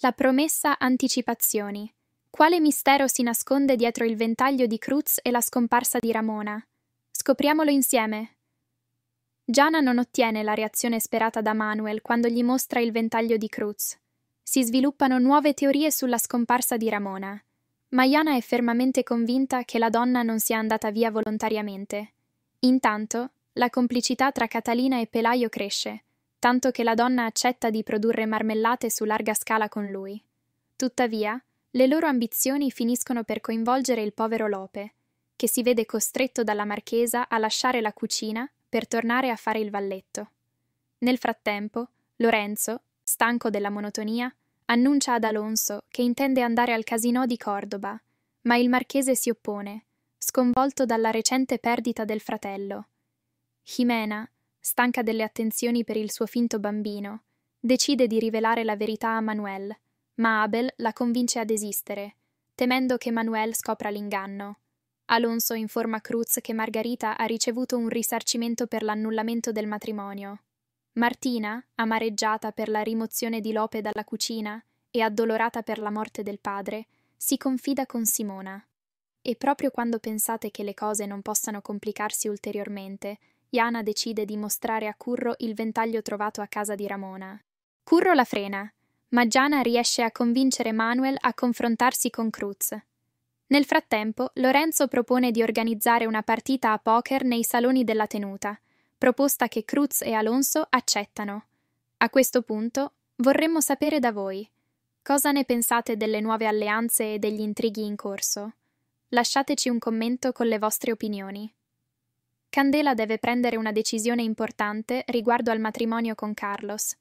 La promessa anticipazioni. Quale mistero si nasconde dietro il ventaglio di Cruz e la scomparsa di Ramona? Scopriamolo insieme. Giana non ottiene la reazione sperata da Manuel quando gli mostra il ventaglio di Cruz. Si sviluppano nuove teorie sulla scomparsa di Ramona. Ma Jana è fermamente convinta che la donna non sia andata via volontariamente. Intanto, la complicità tra Catalina e Pelaio cresce tanto che la donna accetta di produrre marmellate su larga scala con lui. Tuttavia, le loro ambizioni finiscono per coinvolgere il povero Lope, che si vede costretto dalla marchesa a lasciare la cucina per tornare a fare il valletto. Nel frattempo, Lorenzo, stanco della monotonia, annuncia ad Alonso che intende andare al casino di Cordoba, ma il marchese si oppone, sconvolto dalla recente perdita del fratello. Jimena, stanca delle attenzioni per il suo finto bambino, decide di rivelare la verità a Manuel, ma Abel la convince a desistere, temendo che Manuel scopra l'inganno. Alonso informa Cruz che Margarita ha ricevuto un risarcimento per l'annullamento del matrimonio. Martina, amareggiata per la rimozione di Lope dalla cucina e addolorata per la morte del padre, si confida con Simona. E proprio quando pensate che le cose non possano complicarsi ulteriormente, Jana decide di mostrare a Curro il ventaglio trovato a casa di Ramona. Curro la frena, ma Jana riesce a convincere Manuel a confrontarsi con Cruz. Nel frattempo, Lorenzo propone di organizzare una partita a poker nei saloni della tenuta, proposta che Cruz e Alonso accettano. A questo punto, vorremmo sapere da voi. Cosa ne pensate delle nuove alleanze e degli intrighi in corso? Lasciateci un commento con le vostre opinioni. Candela deve prendere una decisione importante riguardo al matrimonio con Carlos.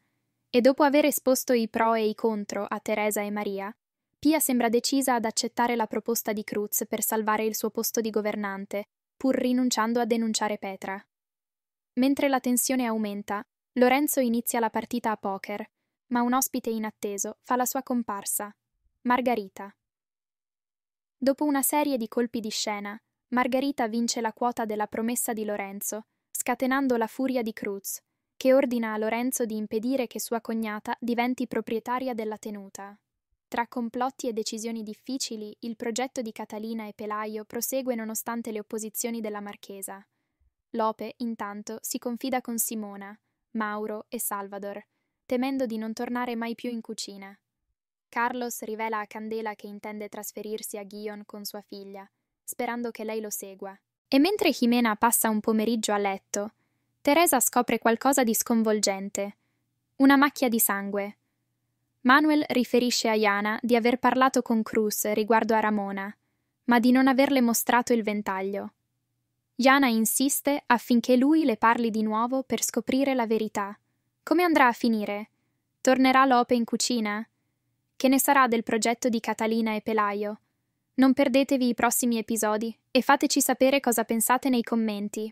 E dopo aver esposto i pro e i contro a Teresa e Maria, Pia sembra decisa ad accettare la proposta di Cruz per salvare il suo posto di governante, pur rinunciando a denunciare Petra. Mentre la tensione aumenta, Lorenzo inizia la partita a poker, ma un ospite inatteso fa la sua comparsa, Margarita. Dopo una serie di colpi di scena, Margherita vince la quota della promessa di Lorenzo, scatenando la furia di Cruz, che ordina a Lorenzo di impedire che sua cognata diventi proprietaria della tenuta. Tra complotti e decisioni difficili, il progetto di Catalina e Pelaio prosegue nonostante le opposizioni della marchesa. Lope, intanto, si confida con Simona, Mauro e Salvador, temendo di non tornare mai più in cucina. Carlos rivela a Candela che intende trasferirsi a Ghion con sua figlia, sperando che lei lo segua. E mentre Jimena passa un pomeriggio a letto, Teresa scopre qualcosa di sconvolgente. Una macchia di sangue. Manuel riferisce a Jana di aver parlato con Cruz riguardo a Ramona, ma di non averle mostrato il ventaglio. Jana insiste affinché lui le parli di nuovo per scoprire la verità. Come andrà a finire? Tornerà Lope in cucina? Che ne sarà del progetto di Catalina e Pelaio? Non perdetevi i prossimi episodi e fateci sapere cosa pensate nei commenti.